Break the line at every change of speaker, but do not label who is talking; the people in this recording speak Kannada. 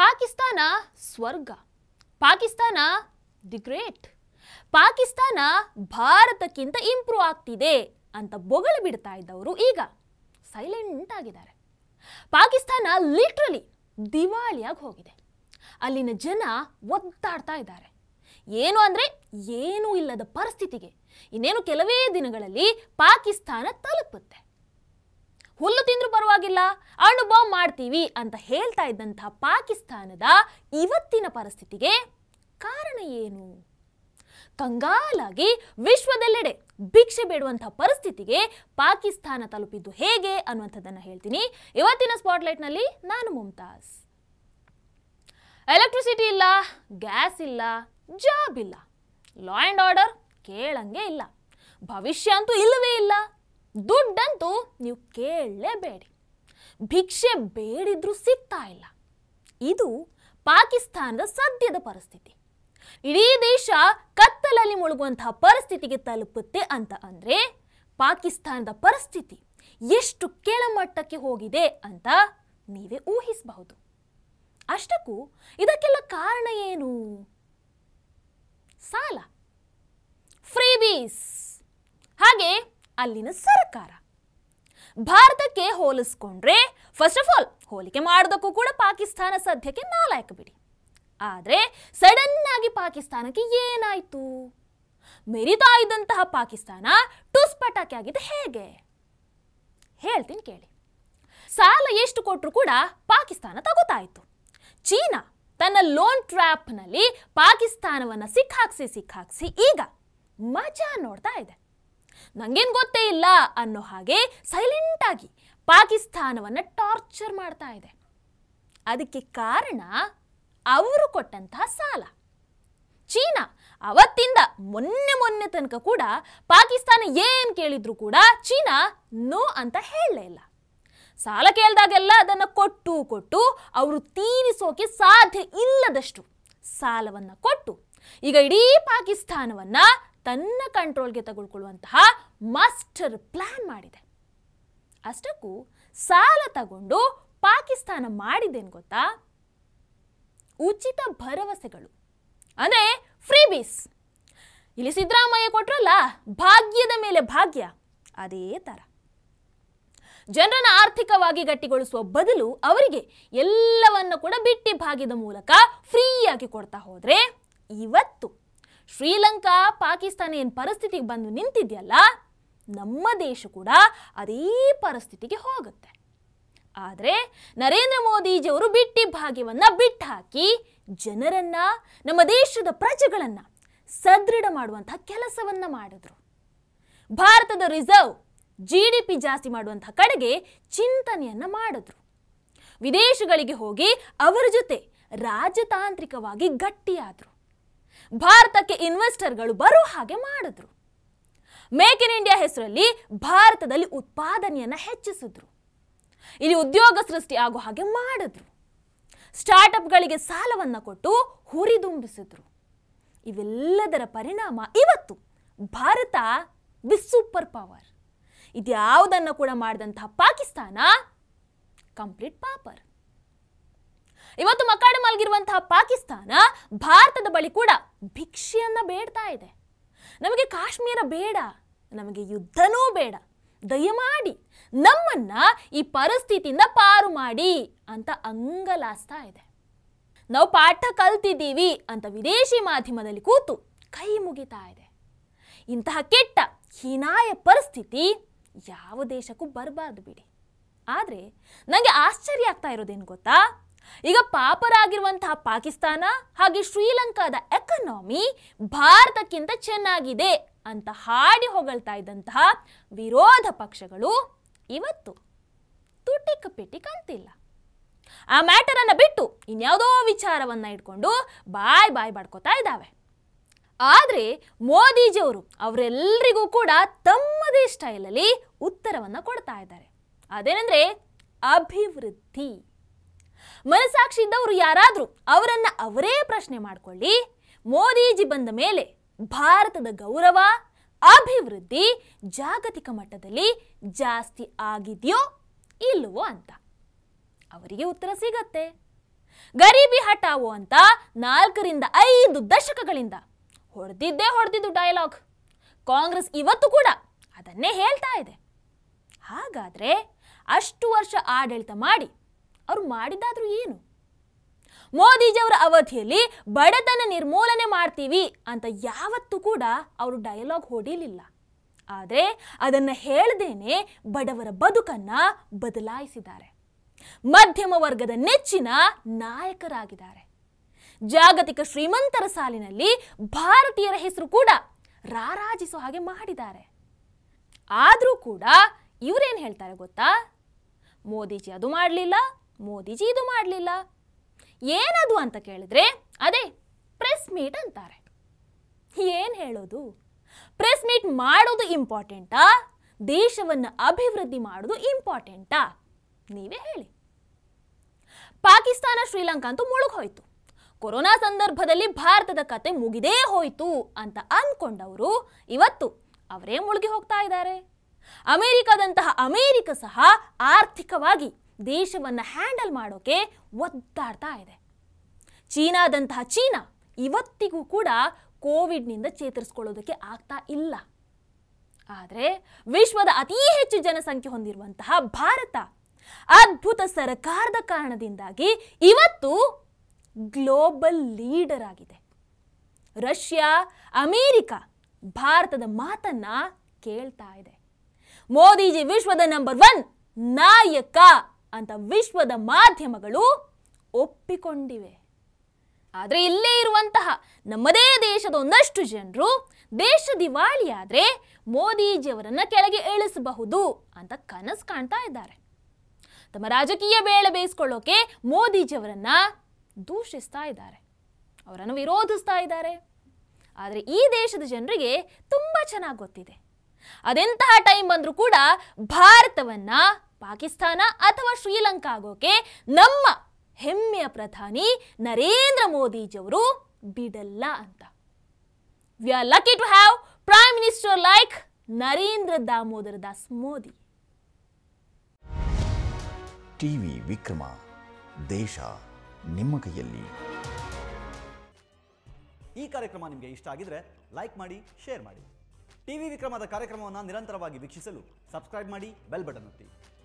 ಪಾಕಿಸ್ತಾನ ಸ್ವರ್ಗ ಪಾಕಿಸ್ತಾನ ದಿ ಗ್ರೇಟ್ ಪಾಕಿಸ್ತಾನ ಭಾರತಕ್ಕಿಂತ ಇಂಪ್ರೂವ್ ಆಗ್ತಿದೆ ಅಂತ ಬೊಗಳು ಬಿಡ್ತಾ ಇದ್ದವರು ಈಗ ಸೈಲೆಂಟ್ ಆಗಿದ್ದಾರೆ ಪಾಕಿಸ್ತಾನ ಲಿಟ್ರಲಿ ದಿವಾಳಿಯಾಗಿ ಹೋಗಿದೆ ಅಲ್ಲಿನ ಜನ ಒದ್ದಾಡ್ತಾ ಇದ್ದಾರೆ ಏನು ಅಂದರೆ ಏನೂ ಇಲ್ಲದ ಪರಿಸ್ಥಿತಿಗೆ ಇನ್ನೇನು ಕೆಲವೇ ದಿನಗಳಲ್ಲಿ ಪಾಕಿಸ್ತಾನ ತಲುಪುತ್ತೆ ಹುಲ್ಲು ತಿಂದ್ರೂ ಪರವಾಗಿಲ್ಲ ಅಣು ಬಾಂಬ್ ಮಾಡ್ತೀವಿ ಅಂತ ಹೇಳ್ತಾ ಇದ್ದಂಥ ಪಾಕಿಸ್ತಾನದ ಇವತ್ತಿನ ಪರಿಸ್ಥಿತಿಗೆ ಕಾರಣ ಏನು ಕಂಗಾಲಾಗಿ ವಿಶ್ವದೆಲ್ಲೆಡೆ ಭಿಕ್ಷೆ ಬೇಡುವಂತಹ ಪರಿಸ್ಥಿತಿಗೆ ಪಾಕಿಸ್ತಾನ ತಲುಪಿದ್ದು ಹೇಗೆ ಅನ್ನುವಂಥದ್ದನ್ನು ಹೇಳ್ತೀನಿ ಇವತ್ತಿನ ಸ್ಪಾಟ್ಲೈಟ್ನಲ್ಲಿ ನಾನು ಮುಮ್ತಾಜ್ ಎಲೆಕ್ಟ್ರಿಸಿಟಿ ಇಲ್ಲ ಗ್ಯಾಸ್ ಇಲ್ಲ ಜಾಬ್ ಇಲ್ಲ ಲಾ ಆ್ಯಂಡ್ ಆರ್ಡರ್ ಕೇಳಂಗೆ ಇಲ್ಲ ಭವಿಷ್ಯ ಅಂತೂ ಇಲ್ಲವೇ ಇಲ್ಲ ದುಡ್ಡಂತೂ ನೀವು ಕೇಳಲೇಬೇಡಿ ಭಿಕ್ಷೆ ಬೇಡಿದ್ರೂ ಸಿಗ್ತಾ ಇಲ್ಲ ಇದು ಪಾಕಿಸ್ತಾನದ ಸದ್ಯದ ಪರಿಸ್ಥಿತಿ ಇಡೀ ದೇಶ ಕತ್ತಲಲ್ಲಿ ಮುಳುಗುವಂತಹ ಪರಿಸ್ಥಿತಿಗೆ ತಲುಪುತ್ತೆ ಅಂತ ಅಂದರೆ ಪಾಕಿಸ್ತಾನದ ಪರಿಸ್ಥಿತಿ ಎಷ್ಟು ಕೆಳಮಟ್ಟಕ್ಕೆ ಹೋಗಿದೆ ಅಂತ ನೀವೇ ಊಹಿಸಬಹುದು ಅಷ್ಟಕ್ಕೂ ಇದಕ್ಕೆಲ್ಲ ಕಾರಣ ಏನು ಸಾಲ ಫ್ರೀಬೀಸ್ ಹಾಗೆ ಅಲ್ಲಿನ ಸರ್ಕಾರ ಭಾರತಕ್ಕೆ ಹೋಲಿಸ್ಕೊಂಡ್ರೆ ಫಸ್ಟ್ ಆಫ್ ಆಲ್ ಹೋಲಿಕೆ ಮಾಡೋದಕ್ಕೂ ಕೂಡ ಪಾಕಿಸ್ತಾನ ಸದ್ಯಕ್ಕೆ ನಾಲಾಯಕ ಬಿಡಿ ಆದರೆ ಸಡನ್ ಆಗಿ ಪಾಕಿಸ್ತಾನಕ್ಕೆ ಏನಾಯಿತು ಮೆರಿತಾ ಇದ್ದಂತಹ ಪಾಕಿಸ್ತಾನ ಟೂಸ್ ಪಟಾಕಿ ಆಗಿದೆ ಹೇಗೆ ಹೇಳ್ತೀನಿ ಕೇಳಿ ಸಾಲ ಎಷ್ಟು ಕೊಟ್ಟರು ಕೂಡ ಪಾಕಿಸ್ತಾನ ತಗೋತಾ ಇತ್ತು ಚೀನಾ ತನ್ನ ಲೋನ್ ಟ್ರ್ಯಾಪ್ನಲ್ಲಿ ಪಾಕಿಸ್ತಾನವನ್ನು ಸಿಕ್ಕಾಕ್ಸಿ ಸಿಕ್ಕಾಕ್ಸಿ ಈಗ ಮಜಾ ನೋಡ್ತಾ ಇದೆ ನನಗೇನು ಗೊತ್ತೇ ಇಲ್ಲ ಅನ್ನೋ ಹಾಗೆ ಸೈಲೆಂಟಾಗಿ ಪಾಕಿಸ್ತಾನವನ್ನು ಟಾರ್ಚರ್ ಮಾಡ್ತಾ ಇದೆ ಅದಕ್ಕೆ ಕಾರಣ ಅವರು ಕೊಟ್ಟಂತಹ ಸಾಲ ಚೀನಾ ಅವತ್ತಿಂದ ಮೊನ್ನೆ ಮೊನ್ನೆ ತನಕ ಕೂಡ ಪಾಕಿಸ್ತಾನ ಏನು ಕೇಳಿದ್ರು ಕೂಡ ಚೀನಾ ನೋ ಅಂತ ಹೇಳಲೇ ಇಲ್ಲ ಸಾಲ ಕೇಳಿದಾಗೆಲ್ಲ ಅದನ್ನು ಕೊಟ್ಟು ಕೊಟ್ಟು ಅವರು ತೀರಿಸೋಕೆ ಸಾಧ್ಯ ಇಲ್ಲದಷ್ಟು ಸಾಲವನ್ನು ಕೊಟ್ಟು ಈಗ ಇಡೀ ಪಾಕಿಸ್ತಾನವನ್ನು ತನ್ನ ಕಂಟ್ರೋಲ್ಗೆ ತಗೊಳ್ಕೊಳ್ಳುವಂತಹ ಮಾಸ್ಟರ್ ಪ್ಲಾನ್ ಮಾಡಿದೆ ಅಷ್ಟಕ್ಕೂ ಸಾಲ ತಗೊಂಡು ಪಾಕಿಸ್ತಾನ ಮಾಡಿದ್ದೇನು ಗೊತ್ತಾ ಉಚಿತ ಭರವಸೆಗಳು ಅಂದರೆ ಫ್ರೀ ಬೀಸ್ ಇಲ್ಲಿ ಸಿದ್ದರಾಮಯ್ಯ ಕೊಟ್ರಲ್ಲ ಭಾಗ್ಯದ ಮೇಲೆ ಭಾಗ್ಯ ಅದೇ ಥರ ಜನರನ್ನು ಆರ್ಥಿಕವಾಗಿ ಗಟ್ಟಿಗೊಳಿಸುವ ಬದಲು ಅವರಿಗೆ ಎಲ್ಲವನ್ನು ಕೂಡ ಬಿಟ್ಟಿ ಭಾಗ್ಯದ ಮೂಲಕ ಫ್ರೀಯಾಗಿ ಕೊಡ್ತಾ ಹೋದರೆ ಇವತ್ತು ಶ್ರೀಲಂಕಾ ಪಾಕಿಸ್ತಾನ ಏನು ಪರಿಸ್ಥಿತಿಗೆ ಬಂದು ನಿಂತಿದೆಯಲ್ಲ ನಮ್ಮ ದೇಶ ಕೂಡ ಅದೇ ಪರಿಸ್ಥಿತಿಗೆ ಹೋಗುತ್ತೆ ಆದರೆ ನರೇಂದ್ರ ಮೋದಿಜಿಯವರು ಬಿಟ್ಟಿ ಭಾಗ್ಯವನ್ನು ಬಿಟ್ಟು ಹಾಕಿ ಜನರನ್ನು ನಮ್ಮ ದೇಶದ ಪ್ರಜೆಗಳನ್ನು ಸದೃಢ ಮಾಡುವಂಥ ಕೆಲಸವನ್ನು ಮಾಡಿದ್ರು ಭಾರತದ ರಿಸರ್ವ್ ಜಿ ಡಿ ಪಿ ಜಾಸ್ತಿ ಮಾಡುವಂಥ ಕಡೆಗೆ ಚಿಂತನೆಯನ್ನು ಮಾಡಿದ್ರು ವಿದೇಶಗಳಿಗೆ ಹೋಗಿ ಅವರ ಜೊತೆ ರಾಜತಾಂತ್ರಿಕವಾಗಿ ಗಟ್ಟಿಯಾದರು ಭಾರತಕ್ಕೆ ಇನ್ವೆಸ್ಟರ್ಗಳು ಬರೋ ಹಾಗೆ ಮಾಡಿದ್ರು ಮೇಕ್ ಇನ್ ಇಂಡಿಯಾ ಹೆಸರಲ್ಲಿ ಭಾರತದಲ್ಲಿ ಉತ್ಪಾದನೆಯನ್ನು ಹೆಚ್ಚಿಸಿದ್ರು ಇಲ್ಲಿ ಉದ್ಯೋಗ ಸೃಷ್ಟಿ ಆಗೋ ಹಾಗೆ ಮಾಡಿದ್ರು ಸ್ಟಾರ್ಟ್ಅಪ್ಗಳಿಗೆ ಸಾಲವನ್ನು ಕೊಟ್ಟು ಹುರಿದುಂಬಿಸಿದ್ರು ಇವೆಲ್ಲದರ ಪರಿಣಾಮ ಇವತ್ತು ಭಾರತ ವಿ ಸೂಪರ್ ಪವರ್ ಇದ್ಯಾವುದನ್ನು ಕೂಡ ಮಾಡಿದಂತಹ ಪಾಕಿಸ್ತಾನ ಕಂಪ್ಲೀಟ್ ಪಾಪರ್ ಇವತ್ತು ಮಕಾಡೆ ಮಲಗಿರುವಂತಹ ಪಾಕಿಸ್ತಾನ ಭಾರತದ ಬಳಿ ಕೂಡ ಭಿಕ್ಷೆಯನ್ನು ಬೇಡ್ತಾ ಇದೆ ನಮಗೆ ಕಾಶ್ಮೀರ ಬೇಡ ನಮಗೆ ಯುದ್ಧನೂ ಬೇಡ ದಯಮಾಡಿ ನಮ್ಮನ್ನ ಈ ಪರಿಸ್ಥಿತಿಯಿಂದ ಪಾರು ಮಾಡಿ ಅಂತ ಅಂಗಲಾಸ್ತಾ ಇದೆ ನಾವು ಪಾಠ ಕಲ್ತಿದ್ದೀವಿ ಅಂತ ವಿದೇಶಿ ಮಾಧ್ಯಮದಲ್ಲಿ ಕೂತು ಕೈ ಮುಗಿತಾ ಇದೆ ಇಂತಹ ಕೆಟ್ಟ ಹೀನಾಯ ಪರಿಸ್ಥಿತಿ ಯಾವ ದೇಶಕ್ಕೂ ಬರಬಾರ್ದು ಬಿಡಿ ಆದರೆ ನನಗೆ ಆಶ್ಚರ್ಯ ಆಗ್ತಾ ಇರೋದೇನು ಗೊತ್ತಾ ಈಗ ಪಾಪರಾಗಿರುವಂತಹ ಪಾಕಿಸ್ತಾನ ಹಾಗೆ ಶ್ರೀಲಂಕಾದ ಎಕನಾಮಿ ಭಾರತಕ್ಕಿಂತ ಚೆನ್ನಾಗಿದೆ ಅಂತ ಹಾಡಿ ಹೊಗಳ್ತಾ ಇದ್ದಂತಹ ವಿರೋಧ ಪಕ್ಷಗಳು ಇವತ್ತು ತುಟಿ ಕಪಿಟಿ ಕಾಣ್ತಿಲ್ಲ ಆ ಮ್ಯಾಟರನ್ನು ಬಿಟ್ಟು ಇನ್ಯಾವುದೋ ವಿಚಾರವನ್ನ ಇಟ್ಕೊಂಡು ಬಾಯ್ ಬಾಯ್ ಬಡ್ಕೋತಾ ಇದ್ದಾವೆ ಆದರೆ ಮೋದಿಜಿಯವರು ಅವರೆಲ್ಲರಿಗೂ ಕೂಡ ತಮ್ಮದೇ ಸ್ಟೈಲಲ್ಲಿ ಉತ್ತರವನ್ನ ಕೊಡ್ತಾ ಇದ್ದಾರೆ ಅದೇನಂದ್ರೆ ಅಭಿವೃದ್ಧಿ ಮನಸಾಕ್ಷಿ ಇದ್ದವರು ಯಾರಾದರೂ ಅವರನ್ನು ಅವರೇ ಪ್ರಶ್ನೆ ಮಾಡಿಕೊಳ್ಳಿ ಮೋದಿಜಿ ಬಂದ ಮೇಲೆ ಭಾರತದ ಗೌರವ ಅಭಿವೃದ್ಧಿ ಜಾಗತಿಕ ಮಟ್ಟದಲ್ಲಿ ಜಾಸ್ತಿ ಆಗಿದೆಯೋ ಇಲ್ಲವೋ ಅಂತ ಅವರಿಗೆ ಉತ್ತರ ಸಿಗತ್ತೆ ಗರೀಬಿ ಹಟಾವೋ ಅಂತ ನಾಲ್ಕರಿಂದ ಐದು ದಶಕಗಳಿಂದ ಹೊಡೆದಿದ್ದೇ ಹೊಡೆದಿದ್ದು ಡೈಲಾಗ್ ಕಾಂಗ್ರೆಸ್ ಇವತ್ತು ಕೂಡ ಅದನ್ನೇ ಹೇಳ್ತಾ ಇದೆ ಹಾಗಾದರೆ ಅಷ್ಟು ವರ್ಷ ಆಡಳಿತ ಮಾಡಿ ಅವರು ಮಾಡಿದ್ದಾದ್ರೂ ಏನು ಮೋದಿಜಿಯವರ ಅವಧಿಯಲ್ಲಿ ಬಡತನ ನಿರ್ಮೂಲನೆ ಮಾಡ್ತೀವಿ ಅಂತ ಯಾವತ್ತೂ ಕೂಡ ಅವರು ಡಯಲಾಗ್ ಹೊಡಿಲಿಲ್ಲ ಆದರೆ ಅದನ್ನು ಹೇಳದೇನೆ ಬಡವರ ಬದುಕನ್ನು ಬದಲಾಯಿಸಿದ್ದಾರೆ ಮಧ್ಯಮ ವರ್ಗದ ನೆಚ್ಚಿನ ನಾಯಕರಾಗಿದ್ದಾರೆ ಜಾಗತಿಕ ಶ್ರೀಮಂತರ ಸಾಲಿನಲ್ಲಿ ಭಾರತೀಯರ ಹೆಸರು ಕೂಡ ರಾರಾಜಿಸೋ ಹಾಗೆ ಮಾಡಿದ್ದಾರೆ ಆದರೂ ಕೂಡ ಇವರೇನು ಹೇಳ್ತಾರೆ ಗೊತ್ತಾ ಮೋದಿಜಿ ಅದು ಮಾಡಲಿಲ್ಲ ಮೋದಿಜಿ ಇದು ಮಾಡಲಿಲ್ಲ ಏನದು ಅಂತ ಕೇಳಿದ್ರೆ ಅದೇ ಪ್ರೆಸ್ ಮೀಟ್ ಅಂತಾರೆ ಏನು ಹೇಳೋದು ಪ್ರೆಸ್ ಮೀಟ್ ಮಾಡೋದು ಇಂಪಾರ್ಟೆಂಟಾ ದೇಶವನ್ನು ಅಭಿವೃದ್ಧಿ ಮಾಡೋದು ಇಂಪಾರ್ಟೆಂಟಾ ನೀವೇ ಹೇಳಿ ಪಾಕಿಸ್ತಾನ ಶ್ರೀಲಂಕಾ ಅಂತೂ ಮುಳುಗೋಯ್ತು ಕೊರೋನಾ ಸಂದರ್ಭದಲ್ಲಿ ಭಾರತದ ಕತೆ ಮುಗಿದೇ ಹೋಯ್ತು ಅಂತ ಅಂದ್ಕೊಂಡವರು ಇವತ್ತು ಅವರೇ ಮುಳುಗಿ ಹೋಗ್ತಾ ಇದ್ದಾರೆ ಅಮೆರಿಕದಂತಹ ಅಮೆರಿಕ ಸಹ ಆರ್ಥಿಕವಾಗಿ ದೇಶವನ್ನು ಹ್ಯಾಂಡಲ್ ಮಾಡೋಕ್ಕೆ ಒದ್ದಾಡ್ತಾ ಇದೆ ಚೀನಾದಂತಹ ಚೀನಾ ಇವತ್ತಿಗೂ ಕೂಡ ಕೋವಿಡ್ನಿಂದ ಚೇತರಿಸ್ಕೊಳ್ಳೋದಕ್ಕೆ ಆಗ್ತಾ ಇಲ್ಲ ಆದರೆ ವಿಶ್ವದ ಅತಿ ಹೆಚ್ಚು ಜನಸಂಖ್ಯೆ ಹೊಂದಿರುವಂತಹ ಭಾರತ ಅದ್ಭುತ ಸರ್ಕಾರದ ಕಾರಣದಿಂದಾಗಿ ಇವತ್ತು ಗ್ಲೋಬಲ್ ಲೀಡರ್ ಆಗಿದೆ ರಷ್ಯಾ ಅಮೇರಿಕ ಭಾರತದ ಮಾತನ್ನ ಕೇಳ್ತಾ ಇದೆ ಮೋದಿಜಿ ವಿಶ್ವದ ನಂಬರ್ ಒನ್ ನಾಯಕ ಅಂತ ವಿಶ್ವದ ಮಾಧ್ಯಮಗಳು ಒಪ್ಪಿಕೊಂಡಿವೆ ಆದರೆ ಇಲ್ಲೇ ಇರುವಂತಹ ನಮ್ಮದೇ ದೇಶದ ಒಂದಷ್ಟು ಜನರು ದೇಶ ದಿವಾಳಿಯಾದರೆ ಮೋದಿಜಿಯವರನ್ನು ಕೆಳಗೆ ಇಳಿಸಬಹುದು ಅಂತ ಕನಸು ಕಾಣ್ತಾ ಇದ್ದಾರೆ ತಮ್ಮ ರಾಜಕೀಯ ಬೇಳೆ ಬೇಯಿಸ್ಕೊಳ್ಳೋಕೆ ಮೋದಿಜಿಯವರನ್ನ ದೂಷಿಸ್ತಾ ಇದ್ದಾರೆ ಅವರನ್ನು ವಿರೋಧಿಸ್ತಾ ಇದ್ದಾರೆ ಆದರೆ ಈ ದೇಶದ ಜನರಿಗೆ ತುಂಬ ಚೆನ್ನಾಗಿ ಗೊತ್ತಿದೆ ಅದೆಂತಹ ಟೈಮ್ ಬಂದರೂ ಕೂಡ ಭಾರತವನ್ನು ಪಾಕಿಸ್ತಾನ ಅಥವಾ ಶ್ರೀಲಂಕಾ ಆಗೋಕೆ ನಮ್ಮ ಹೆಮ್ಮೆಯ ಪ್ರಧಾನಿ ನರೇಂದ್ರ ಮೋದಿಜಿಯವರು ಬಿಡಲ್ಲ ಅಂತ we are lucky to have prime minister like Narendra Damodar Das Modi TV Vikrama ದೇಶ ನಿಮ್ಮ ಕೈಯಲ್ಲಿ ಈ ಕಾರ್ಯಕ್ರಮ ನಿಮಗೆ ಇಷ್ಟ ಆಗಿದ್ರೆ ಲೈಕ್ ಮಾಡಿ ಶೇರ್ ಮಾಡಿ ಟಿವಿ ವಿಕ್ರಮದ ಕಾರ್ಯಕ್ರಮವನ್ನು ನಿರಂತರವಾಗಿ ವೀಕ್ಷಿಸಲು ಸಬ್ಸ್ಕ್ರೈಬ್ ಮಾಡಿ ಬೆಲ್ ಬಟನ್ ಒತ್ತಿ